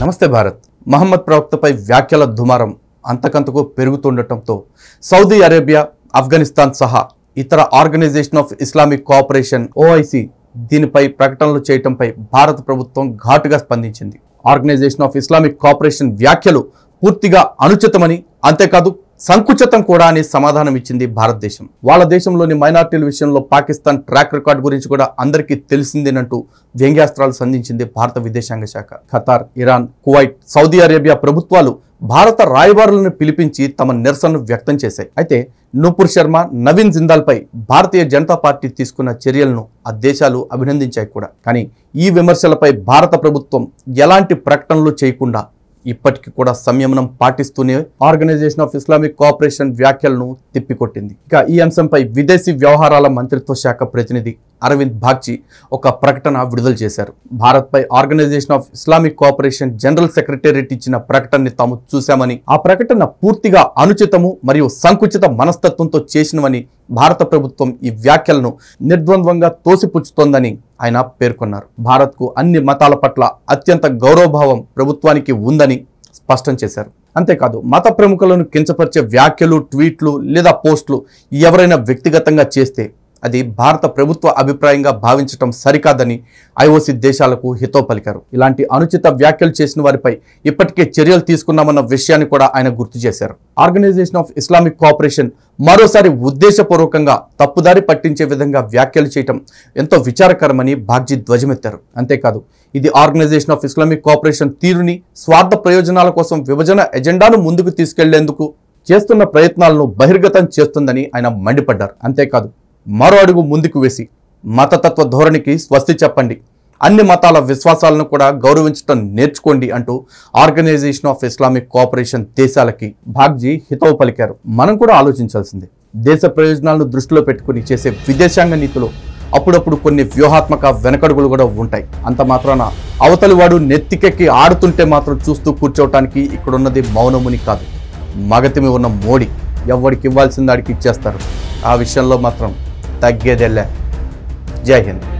నమస్తే భారత్ మహమ్మద్ ప్రవక్తపై వ్యాఖ్యల దుమారం అంతకంతకు పెరుగుతుండటంతో సౌదీ అరేబియా ఆఫ్ఘనిస్తాన్ సహా ఇతర Organisation of Islamic Cooperation OIC దీనిపై ప్రకటనలు చేయటంపై భారత ప్రభుత్వం ఘాటుగా స్పందించింది ఆర్గనైజేషన్ ఆఫ్ ఇస్లామిక్ కోఆపరేషన్ వ్యాఖ్యలు పూర్తిగా అనుచితమని అంతేకాదు సంకుచితం కూడా అని సమాధానం ఇచ్చింది భారతదేశం వాళ్ళ దేశంలోని మైనార్టీల విషయంలో పాకిస్తాన్ ట్రాక్ రికార్డు గురించి కూడా అందరికీ తెలిసిందేనంటూ వ్యంగ్యాస్త్రాలు సంధించింది భారత విదేశాంగ శాఖ Qatar Iran Kuwait Saudi Arabia ప్రభుత్వాలు భారత రాయబారులను పిలిపించి తమ నిరసనను వ్యక్తం చేశాయి అయితే నూపుర్ శర్మ నవీన్ జిందాల్పై భారతీయ జనతా పార్టీ తీసుకున్న చర్యలను ఆ దేశాలు అభినందించాయి కూడా కానీ ఈ విమర్శలపై భారత ప్రభుత్వం ఎలాంటి ప్రకటనలు చేయకుండా ఇప్పటికీ కూడా సంయమనం పాటిస్తూనే ఆర్గనైజేషన్ ఆఫ్ ఇస్లామిక్ కోఆపరేషన్ వ్యాఖ్యలను తిప్పికొట్టింది ఇక ఈ అంశంపై విదేశీ వ్యవహారాల మంత్రిత్వ శాఖ ప్రతినిధి అరవింద్ బాగ్చి ఒక ప్రకటన విడుదల చేశారు భారత్పై Organisation of Islamic Cooperation General Secretariat ఇచ్చిన ప్రకటనని తాము చూశామని ఆ ప్రకటన పూర్తిగా అనుచితము మరియు సంకుచిత మనస్తత్వంతో చేసినవని భారత ప్రభుత్వం ఈ వ్యాఖ్యలను నిర్ద్వంద్వంగా తోసిపుచ్చుతోందని ఆయన పేర్కొన్నారు భారత్కు అన్ని మతాల పట్ల అత్యంత గౌరవభావం ప్రభుత్వానికి ఉందని స్పష్టం చేశారు అంతేకాదు మత ప్రముఖులను కించపరిచే వ్యాఖ్యలు ట్వీట్లు లేదా పోస్టులు ఎవరైనా వ్యక్తిగతంగా చేస్తే అది భారత ప్రభుత్వ అభిప్రాయంగా భావించటం సరికాదని ఐఓసీ దేశాలకు హితో పలికారు ఇలాంటి అనుచిత వ్యాఖ్యలు చేసిన వారిపై ఇప్పటికే చర్యలు తీసుకున్నామన్న విషయాన్ని కూడా ఆయన గుర్తు చేశారు ఆర్గనైజేషన్ ఆఫ్ ఇస్లామిక్ కోఆపరేషన్ మరోసారి ఉద్దేశపూర్వకంగా తప్పుదారి పట్టించే విధంగా వ్యాఖ్యలు చేయటం ఎంతో విచారకరమని భాగ్జీ ధ్వజమెత్తారు అంతేకాదు ఇది ఆర్గనైజేషన్ ఆఫ్ ఇస్లామిక్ కోఆపరేషన్ తీరుని స్వార్థ ప్రయోజనాల కోసం విభజన ఎజెండాను ముందుకు తీసుకెళ్లేందుకు చేస్తున్న ప్రయత్నాలను బహిర్గతం చేస్తుందని ఆయన మండిపడ్డారు అంతేకాదు మరో అడుగు ముందుకు వేసి మతతత్వ ధోరణికి స్వస్తి చెప్పండి అన్ని మతాల విశ్వాసాలను కూడా గౌరవించడం నేర్చుకోండి అంటూ ఆర్గనైజేషన్ ఆఫ్ ఇస్లామిక్ కోఆపరేషన్ దేశాలకి భాగ్జీ హితవు పలికారు మనం కూడా ఆలోచించాల్సిందే దేశ ప్రయోజనాలను దృష్టిలో పెట్టుకుని చేసే విదేశాంగ నీతిలో అప్పుడప్పుడు కొన్ని వ్యూహాత్మక వెనకడుగులు కూడా ఉంటాయి అంత మాత్రాన అవతలి వాడు నెత్తికెక్కి ఆడుతుంటే మాత్రం చూస్తూ కూర్చోవటానికి ఇక్కడున్నది మౌనముని కాదు మగతిమి ఉన్న మోడీ ఎవరికి ఇవ్వాల్సిన దాడికి ఇచ్చేస్తారు ఆ విషయంలో మాత్రం जय हिंद